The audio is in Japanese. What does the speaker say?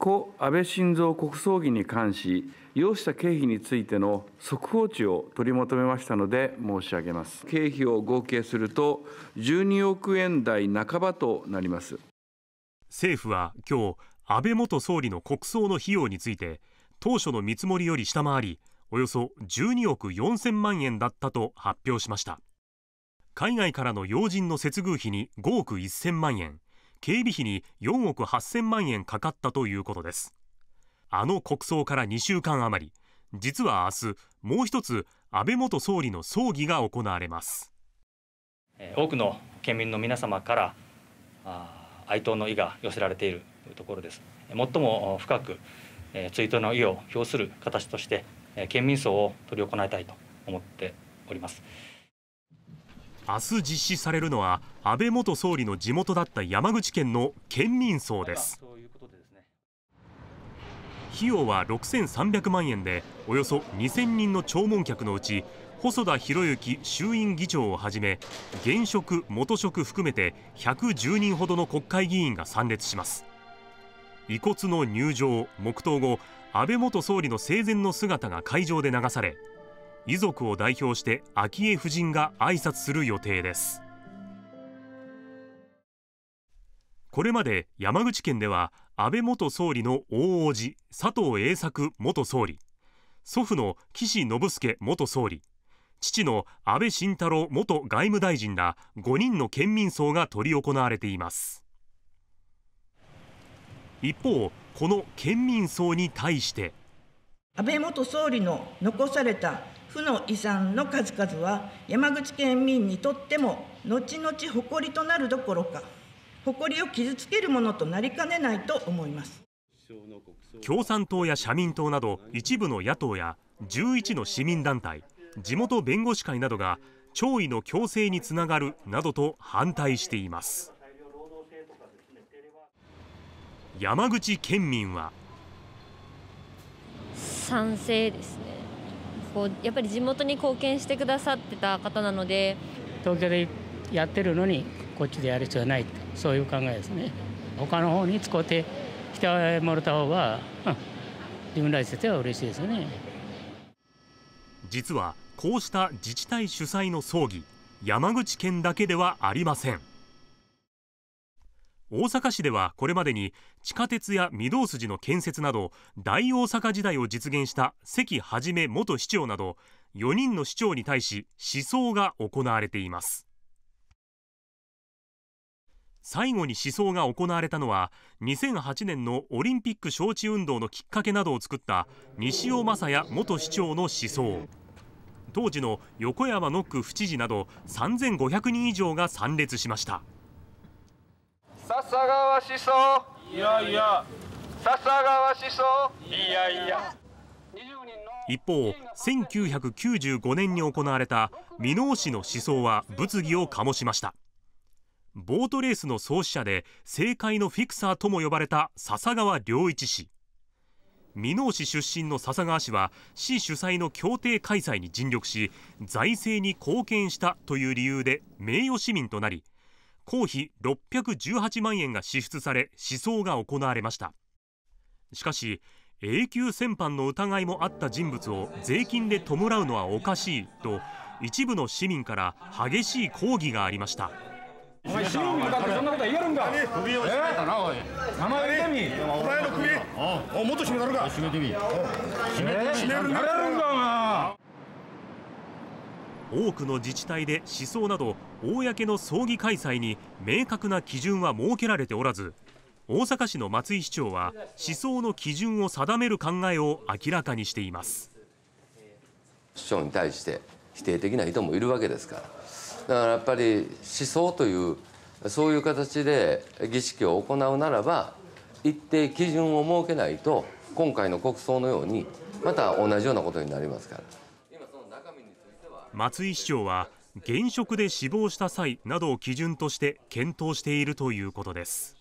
故安倍晋三国葬儀に関し要した経費についての速報値を取りまとめましたので申し上げます経費を合計すると12億円台半ばとなります政府は今日安倍元総理の国葬の費用について当初の見積もりより下回りおよそ12億4000万円だったと発表しました海外からの要人の接遇費に5億1000万円警備費に4億8000万円かかったということですあの国葬から2週間余り実は明日もう一つ安倍元総理の葬儀が行われます多くの県民の皆様から哀悼の意が寄せられているところです最も深く追悼の意を表する形として県民葬を執り行いたいと思っております明日実施されるのは安倍元総理の地元だった山口県の県民葬です費用は6300万円でおよそ2000人の弔問客のうち細田博之衆院議長をはじめ現職元職含めて110人ほどの国会議員が参列します遺骨の入場黙祷後安倍元総理の生前の姿が会場で流され遺族を代表して昭恵夫人が挨拶する予定ですこれまで山口県では安倍元総理の大叔父佐藤栄作元総理祖父の岸信介元総理父の安倍晋太郎元外務大臣ら5人の県民葬が執り行われています一方この県民葬に対して安倍元総理の残された負の遺産の数々は山口県民にとっても後々誇りとなるどころか誇りを傷つけるものとなりかねないと思います共産党や社民党など一部の野党や11の市民団体地元弁護士会などが弔意の強制につながるなどと反対しています山口県民は賛成ですねこうやっぱり地元に貢献してくださってた方なので東京でやってるのにこっちでやる必要はないそういう考えですね他の方に使ってきてもらった方が、自分らにとては嬉しいですね実はこうした自治体主催の葬儀山口県だけではありません大阪市ではこれまでに地下鉄や御堂筋の建設など大大阪時代を実現した関一元市長など4人の市長に対し思想が行われています最後に思想が行われたのは2008年のオリンピック招致運動のきっかけなどを作った西尾正也元市長の思想当時の横山ノック府知事など3500人以上が参列しました。笹川思想いやいや笹川思想いやいや一方1995年に行われた箕面市の思想は物議を醸しましたボートレースの創始者で政界のフィクサーとも呼ばれた笹川良一氏箕面市出身の笹川氏は市主催の協定開催に尽力し財政に貢献したという理由で名誉市民となり公費618万円が支出され思想が行われましたしかし永久戦犯の疑いもあった人物を税金で弔うのはおかしいと一部の市民から激しい抗議がありましたお前市民に向かってそんなこと言えるんか首を絞めたなおい名前言えお前の首もっと絞めたのかめてみめるんだお前多くの自治体で思想など公の葬儀開催に明確な基準は設けられておらず大阪市の松井市長は思想の基準を定める考えを明らかにしています市長に対して否定的な人もいるわけですからだからやっぱり思想というそういう形で儀式を行うならば一定基準を設けないと今回の国葬のようにまた同じようなことになりますから。松井市長は現職で死亡した際などを基準として検討しているということです